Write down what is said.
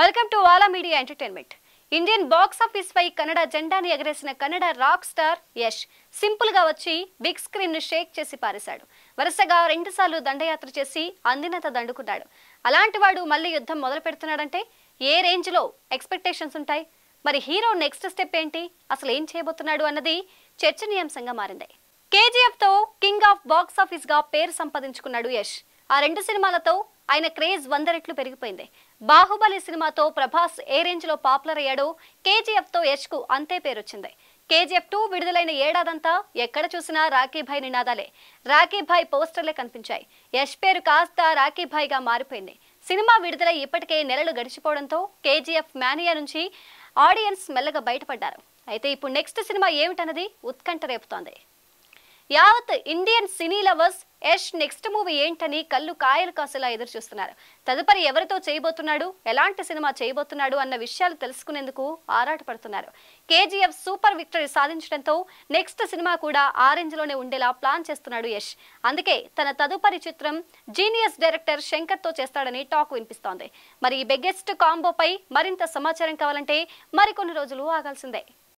welcome to వాలా media entertainment Indian box office పై కన్నడ జెండాని ఎగరేసిన Kannada rock star Yash simple గా వచ్చి బిగ్ స్క్రీన్ ను షేక్ చేసి పారేశాడు వరుసగా రెండుసార్లు దండయాత్ర చేసి అందినంత దండుకున్నాడు అలాంటి వాడు మళ్ళీ యుద్ధం మొదలు పెడుతున్నాడంటే ఏ రేంజ్ లో ఎక్స్పెక్టేషన్స్ ఉంటాయి మరి హీరో నెక్స్ట్ స్టెప్ ఏంటి అసలు ఏం చేయబోతున్నాడు అన్నది చర్చనీయాంశంగా మారింది కేజీఎఫ్ తో కింగ్ ఆఫ్ బాక్స్ ఆఫీస్ గా పేరు సంపాదించుకున్నాడు యష్ ఆ రెండు సినిమాలతో ఆయన క్రేజ్ వంద రెట్లు పెరిగిపోయింది బాహుబలి సినిమాతో ప్రభాస్ ఏ రేంజ్ లో పాపులర్ అయ్యాడో కేజీఎఫ్ తో యశ్ కు అంతే పేరొచ్చింది కేజీఎఫ్ టూ విడుదలైన ఏడాదంతా ఎక్కడ చూసినా రాఖీభాయ్ నినాదాలే రాఖీభాయ్ పోస్టర్లే కనిపించాయి యష్ పేరు కాస్త రాఖీభాయ్గా మారిపోయింది సినిమా విడుదల ఇప్పటికే నెలలు గడిచిపోవడంతో కేజీఎఫ్ మేనియా నుంచి ఆడియన్స్ మెల్లగా బయటపడ్డారు అయితే ఇప్పుడు నెక్స్ట్ సినిమా ఏమిటన్నది ఉత్కంఠ రేపుతోంది యావత్ Indian cine lovers Yash next movie ఏంటని కళ్ళు కాయలు కాసేలా ఎదురు చూస్తున్నారు తదుపరి ఎవరితో చేయబోతున్నాడు ఎలాంటి సినిమా చేయబోతున్నాడు అన్న విషయాలు తెలుసుకునేందుకు ఆరాటపడుతున్నారు కేజీఎఫ్ సూపర్ విక్టరీ సాధించడంతో నెక్స్ట్ సినిమా కూడా ఆరెంజ్ లోనే ఉండేలా ప్లాన్ చేస్తున్నాడు యష్ అందుకే తన తదుపరి చిత్రం జీనియస్ డైరెక్టర్ శంకర్ తో చేస్తాడని టాక్ వినిపిస్తోంది మరి ఈ బిగ్గెస్ట్ కాంబోపై మరింత సమాచారం కావాలంటే మరికొన్ని రోజులు ఆగాల్సిందే